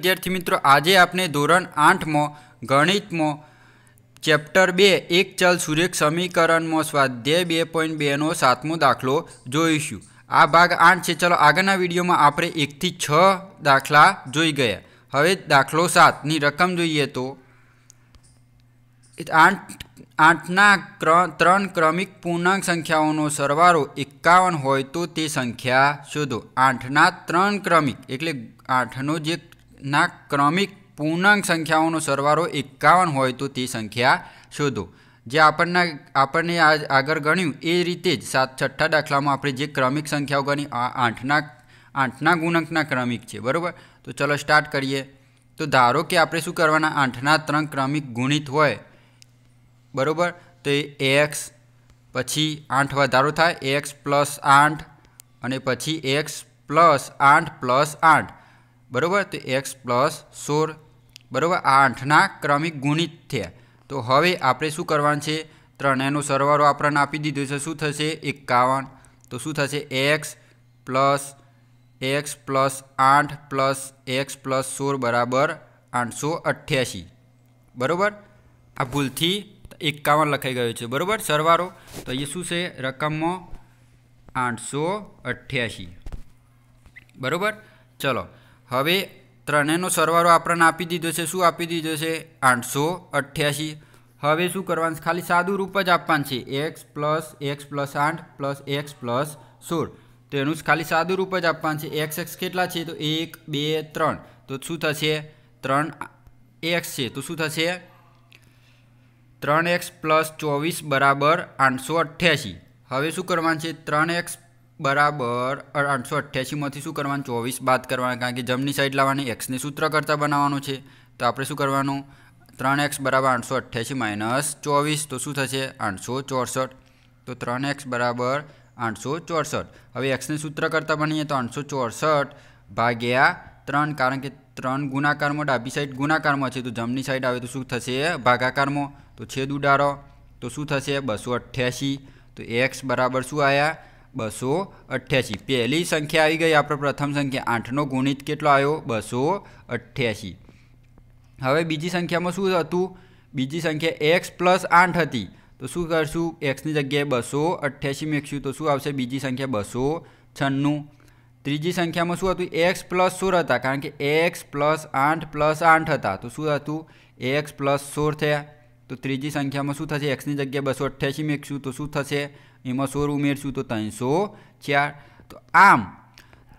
વિદ્યાર્થી મિત્રો આજે આપણે ધોરણ આઠમાં ગણિતમાં ચેપ્ટર બે એક ચલ સુરેખ સમીકરણમાં સ્વાધ્યાય બે પોઈન્ટ બેનો સાતમો દાખલો જોઈશું આ ભાગ આઠ છે ચલો આગળના વિડીયોમાં આપણે એકથી છ દાખલા જોઈ ગયા હવે દાખલો સાતની રકમ જોઈએ તો આઠ આઠના ત્રણ ક્રમિક પૂર્ણાંક સંખ્યાઓનો સરવારો એકાવન હોય તો તે સંખ્યા શોધો આઠના ત્રણ ક્રમિક એટલે આઠનો જે ના ક્રમિક પૂર્ણાંક સંખ્યાઓનો સરવાળો એકાવન હોય તો તે સંખ્યા શોધો જે આપણને આપણને આગળ ગણ્યું એ રીતે જ સાત છઠ્ઠા દાખલામાં આપણે જે ક્રમિક સંખ્યાઓ ગણી આઠના આઠના ગુણાંકના ક્રમિક છે બરાબર તો ચલો સ્ટાર્ટ કરીએ તો ધારો કે આપણે શું કરવાના આઠના ત્રણ ક્રમિક ગુણિત હોય બરાબર તો એ એક્સ પછી આઠ વધારો થાય એક્સ પ્લસ આઠ અને પછી એક્સ પ્લસ આઠ પ્લસ આઠ બરાબર તો એક્સ પ્લસ સોળ બરાબર આ આઠના ક્રમિક ગુણિત થયા તો હવે આપણે શું કરવાનું છે ત્રણેયનો સરવાળો આપણને આપી દીધો છે શું થશે એકાવન તો શું થશે એક્સ પ્લસ એક્સ પ્લસ આઠ પ્લસ એક્સ પ્લસ સોળ બરાબર આઠસો અઠ્યાસી બરાબર આ ભૂલથી એકાવન લખાઈ ગયો છે બરાબર સરવાળો તો એ શું છે રકમમાં આઠસો અઠ્યાસી બરાબર ચલો હવે ત્રણેયનો સરવાળો આપણને આપી દીધો છે શું આપી દીધો છે આઠસો અઠ્યાસી હવે શું કરવાનું છે ખાલી સાદું રૂપ જ આપવાનું છે એક્સ પ્લસ એક્સ પ્લસ આઠ પ્લસ એક્સ પ્લસ સોળ તો એનું ખાલી સાદું રૂપ જ આપવાનું છે એક્સ એક્સ કેટલા છે તો એક બે ત્રણ તો શું થશે ત્રણ એક્સ છે તો શું થશે ત્રણ એક્સ પ્લસ ચોવીસ બરાબર આઠસો અઠ્યાસી હવે શું કરવાનું છે ત્રણ એક્સ બરાબર આઠસો અઠ્યાસીમાંથી શું કરવાનું ચોવીસ બાદ કરવાના કારણ કે જમની સાઈડ લાવવાની એક્સને સૂત્ર કરતાં બનાવવાનું છે તો આપણે શું કરવાનું ત્રણ એક્સ બરાબર આઠસો અઠ્યાસી માઇનસ ચોવીસ તો શું થશે આઠસો ચોસઠ તો ત્રણ એક્સ બરાબર આઠસો ચોસઠ હવે એક્સને સૂત્ર કરતાં બનીએ તો આઠસો ચોસઠ ભાગ્યા ત્રણ કારણ કે ત્રણ ગુણાકારમાં ડાબી સાઈડ ગુણાકારમાં છે તો જમની સાઈડ આવે તો શું થશે ભાગાકારમાં તો છેદ ઉડાડો તો શું થશે બસો અઠ્યાસી તો એક્સ બરાબર શું આવ્યા 288 पहली संख्या आई गई आपका प्रथम संख्या 8 નો ગુણિત કેટલો આયો 288 હવે બીજી સંખ્યામાં શું હતું બીજી સંખ્યા x + 8 હતી તો શું કરશું x ની જગ્યાએ 288 મૂકશું તો શું આવશે બીજી સંખ્યા 296 ત્રીજી સંખ્યામાં શું હતું x + 16 હતા કારણ કે x + 8 + 8 હતા તો શું હતું x + 16 થયા તો ત્રીજી સંખ્યામાં શું થશે એક્સની જગ્યાએ બસો અઠ્યાસી મેકશું તો શું થશે એમાં સોળ ઉમેરશું તો ત્રણસો ચાર તો આમ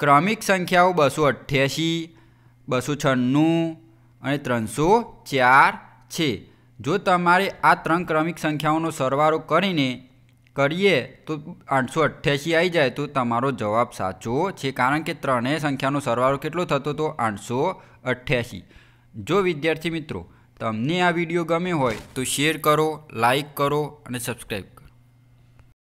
ક્રમિક સંખ્યાઓ બસો અઠ્યાસી બસો છન્નું અને ત્રણસો ચાર છે જો તમારે આ ત્રણ ક્રમિક સંખ્યાઓનો સરવારો કરીને કરીએ તો આઠસો અઠ્યાસી આવી જાય તો તમારો જવાબ સાચો છે કારણ કે ત્રણેય સંખ્યાનો સરવાળો કેટલો થતો તો આઠસો અઠ્યાસી જો વિદ્યાર્થી મિત્રો તમને આ વિડીયો ગમ્યો હોય તો શેર કરો લાઈક કરો અને સબસ્ક્રાઈબ કરો